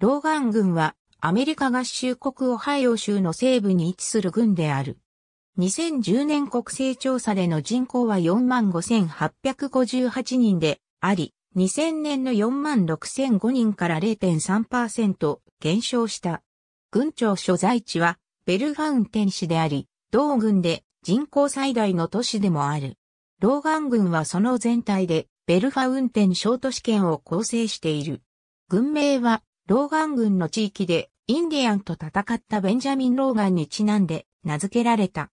ローガン軍はアメリカ合衆国オハイオ州の西部に位置する軍である。2010年国勢調査での人口は45,858人であり、2000年の46,005人から0.3%減少した。軍庁所在地はベルファウンテン市であり、同軍で人口最大の都市でもある。ローガン軍はその全体でベルファウンテン小都市圏を構成している。軍名はローガン軍の地域でインディアンと戦ったベンジャミン・ローガンにちなんで名付けられた。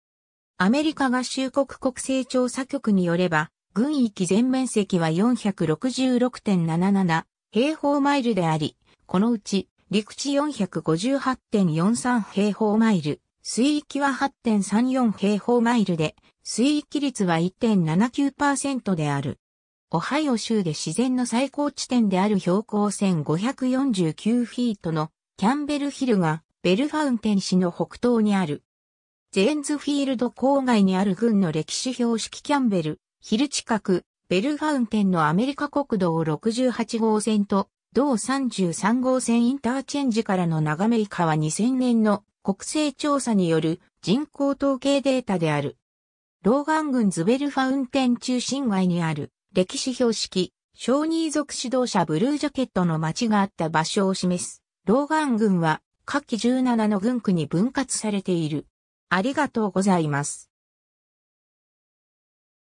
アメリカ合衆国国勢調査局によれば、軍域全面積は466.77平方マイルであり、このうち陸地458.43平方マイル、水域は8.34平方マイルで、水域率は1.79%である。オハイオ州で自然の最高地点である標高1549フィートのキャンベルヒルがベルファウンテン市の北東にある。ジェーンズフィールド郊外にある軍の歴史標識キャンベルヒル近くベルファウンテンのアメリカ国道68号線と同33号線インターチェンジからの眺め以下は2000年の国勢調査による人口統計データである。ローガン郡ズベルファウンテン中心街にある歴史標識、小ニー族指導者ブルージャケットの町があった場所を示す、ローガン軍は、下記17の軍区に分割されている。ありがとうございます。